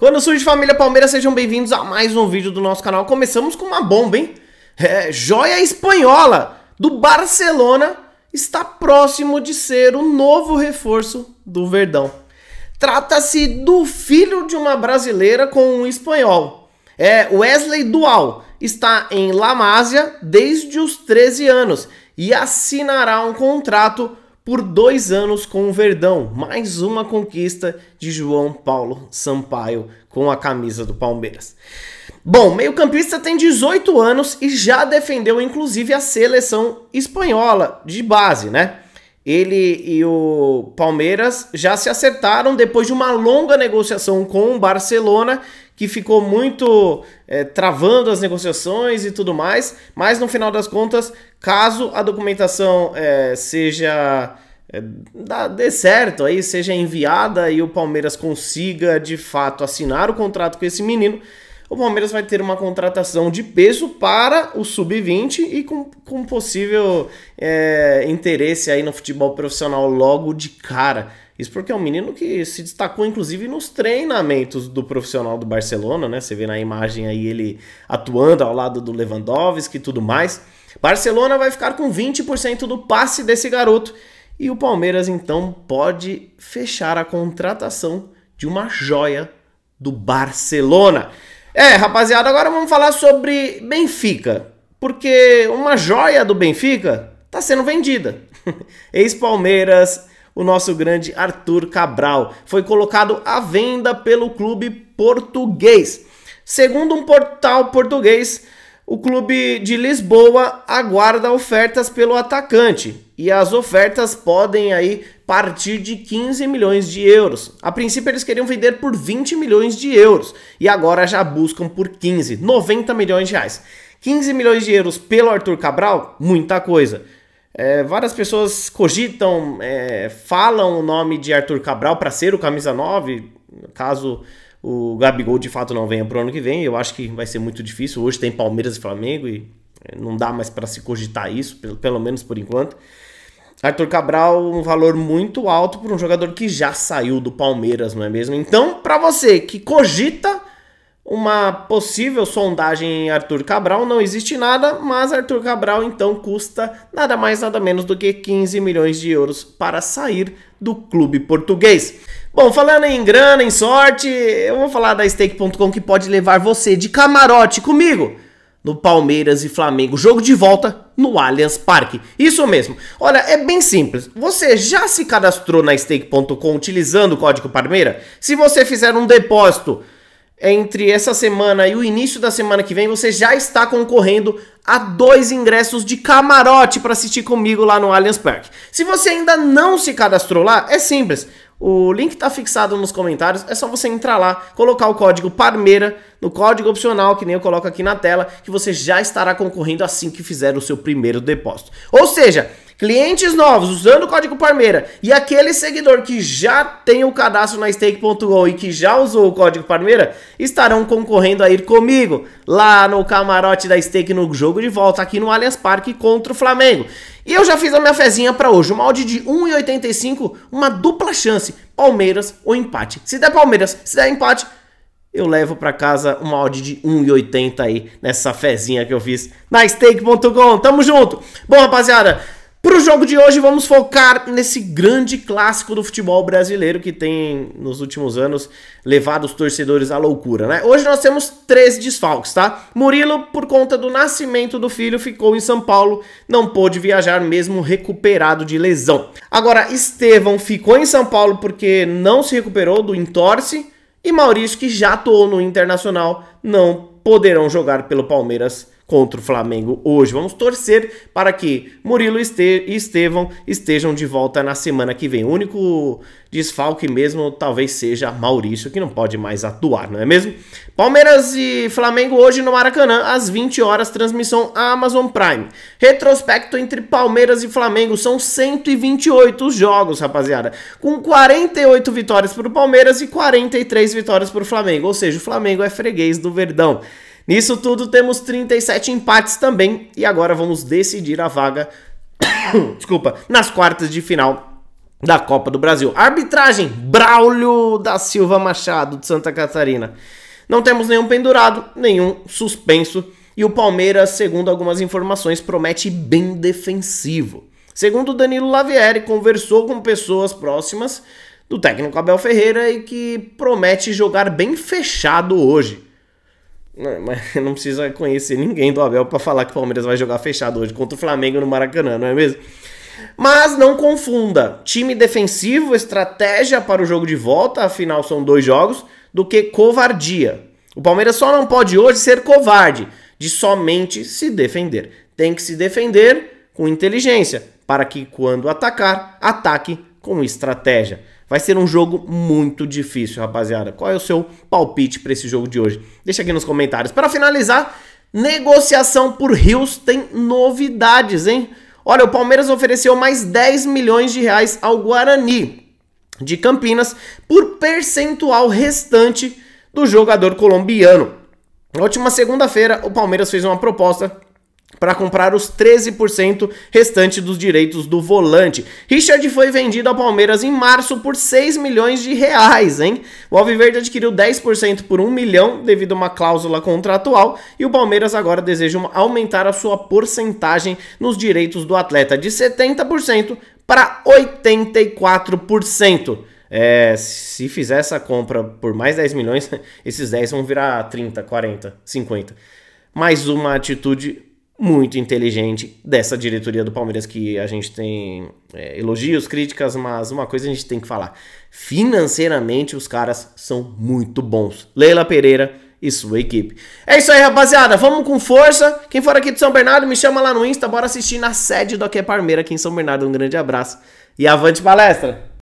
Quando surge família Palmeiras, sejam bem-vindos a mais um vídeo do nosso canal. Começamos com uma bomba, hein? É, joia espanhola do Barcelona está próximo de ser o novo reforço do Verdão. Trata-se do filho de uma brasileira com um espanhol. É Wesley Dual está em La Masia desde os 13 anos e assinará um contrato por dois anos com o Verdão. Mais uma conquista de João Paulo Sampaio com a camisa do Palmeiras. Bom, meio-campista tem 18 anos e já defendeu inclusive a seleção espanhola de base, né? Ele e o Palmeiras já se acertaram depois de uma longa negociação com o Barcelona, que ficou muito é, travando as negociações e tudo mais, mas no final das contas Caso a documentação é, seja é, dê certo aí, seja enviada e o Palmeiras consiga de fato assinar o contrato com esse menino, o Palmeiras vai ter uma contratação de peso para o sub-20 e com, com possível é, interesse aí no futebol profissional logo de cara. Isso porque é um menino que se destacou, inclusive, nos treinamentos do profissional do Barcelona, né? Você vê na imagem aí ele atuando ao lado do Lewandowski e tudo mais. Barcelona vai ficar com 20% do passe desse garoto. E o Palmeiras, então, pode fechar a contratação de uma joia do Barcelona. É, rapaziada, agora vamos falar sobre Benfica. Porque uma joia do Benfica está sendo vendida. Ex-Palmeiras, o nosso grande Arthur Cabral. Foi colocado à venda pelo clube português. Segundo um portal português, o clube de Lisboa aguarda ofertas pelo atacante e as ofertas podem aí partir de 15 milhões de euros. A princípio eles queriam vender por 20 milhões de euros e agora já buscam por 15, 90 milhões de reais. 15 milhões de euros pelo Arthur Cabral, muita coisa. É, várias pessoas cogitam, é, falam o nome de Arthur Cabral para ser o camisa 9, caso o Gabigol de fato não venha para o ano que vem. Eu acho que vai ser muito difícil. Hoje tem Palmeiras e Flamengo e é, não dá mais para se cogitar isso, pelo, pelo menos por enquanto. Arthur Cabral, um valor muito alto para um jogador que já saiu do Palmeiras, não é mesmo? Então, para você que cogita uma possível sondagem em Arthur Cabral, não existe nada, mas Arthur Cabral então custa nada mais nada menos do que 15 milhões de euros para sair do clube português. Bom, falando em grana, em sorte, eu vou falar da stake.com que pode levar você de camarote comigo no Palmeiras e Flamengo. Jogo de volta no Allianz Parque. Isso mesmo. Olha, é bem simples. Você já se cadastrou na stake.com utilizando o código Parmeira? Se você fizer um depósito entre essa semana e o início da semana que vem, você já está concorrendo a dois ingressos de camarote para assistir comigo lá no Allianz Parque. Se você ainda não se cadastrou lá, é simples. O link está fixado nos comentários, é só você entrar lá, colocar o código Parmeira no código opcional, que nem eu coloco aqui na tela, que você já estará concorrendo assim que fizer o seu primeiro depósito. Ou seja, clientes novos usando o código Parmeira e aquele seguidor que já tem o cadastro na stake.com e que já usou o código Parmeira estarão concorrendo a ir comigo lá no camarote da stake no jogo de volta aqui no Allianz Parque contra o Flamengo. E eu já fiz a minha fezinha para hoje, uma odd de 1,85, uma dupla chance, Palmeiras ou empate. Se der Palmeiras, se der empate, eu levo para casa uma odd de 1,80 aí nessa fezinha que eu fiz na stake.com. Tamo junto. Bom, rapaziada, para o jogo de hoje, vamos focar nesse grande clássico do futebol brasileiro que tem, nos últimos anos, levado os torcedores à loucura, né? Hoje nós temos três desfalques, tá? Murilo, por conta do nascimento do filho, ficou em São Paulo, não pôde viajar mesmo recuperado de lesão. Agora, Estevão ficou em São Paulo porque não se recuperou do entorse e Maurício, que já atuou no Internacional, não poderão jogar pelo Palmeiras contra o Flamengo hoje. Vamos torcer para que Murilo e Estevão estejam de volta na semana que vem. O único desfalque mesmo talvez seja Maurício, que não pode mais atuar, não é mesmo? Palmeiras e Flamengo hoje no Maracanã, às 20 horas, transmissão Amazon Prime. Retrospecto entre Palmeiras e Flamengo são 128 jogos, rapaziada, com 48 vitórias para o Palmeiras e 43 vitórias para o Flamengo, ou seja, o Flamengo é freguês do Verdão. Nisso tudo, temos 37 empates também e agora vamos decidir a vaga, desculpa, nas quartas de final da Copa do Brasil. Arbitragem: Braulio da Silva Machado, de Santa Catarina. Não temos nenhum pendurado, nenhum suspenso. E o Palmeiras, segundo algumas informações, promete bem defensivo. Segundo Danilo Lavieri, conversou com pessoas próximas do técnico Abel Ferreira e que promete jogar bem fechado hoje. Não, mas não precisa conhecer ninguém do Abel para falar que o Palmeiras vai jogar fechado hoje contra o Flamengo no Maracanã, não é mesmo? Mas não confunda time defensivo, estratégia para o jogo de volta, afinal são dois jogos, do que covardia. O Palmeiras só não pode hoje ser covarde de somente se defender. Tem que se defender com inteligência, para que quando atacar, ataque com estratégia. Vai ser um jogo muito difícil, rapaziada. Qual é o seu palpite para esse jogo de hoje? Deixa aqui nos comentários. Para finalizar, negociação por Rios tem novidades, hein? Olha, o Palmeiras ofereceu mais 10 milhões de reais ao Guarani de Campinas por percentual restante do jogador colombiano. Na última segunda-feira, o Palmeiras fez uma proposta para comprar os 13% restante dos direitos do volante. Richard foi vendido ao Palmeiras em março por 6 milhões de reais, hein? O Alviverde adquiriu 10% por 1 milhão devido a uma cláusula contratual e o Palmeiras agora deseja aumentar a sua porcentagem nos direitos do atleta de 70% para 84%. É, se fizer essa compra por mais 10 milhões, esses 10 vão virar 30, 40, 50. Mais uma atitude muito inteligente dessa diretoria do Palmeiras que a gente tem é, elogios, críticas, mas uma coisa a gente tem que falar: financeiramente os caras são muito bons. Leila Pereira e sua equipe. É isso aí, rapaziada. Vamos com força. Quem for aqui de São Bernardo, me chama lá no Insta. Bora assistir na sede do Aqui é Parmeira aqui em São Bernardo. Um grande abraço e avante palestra!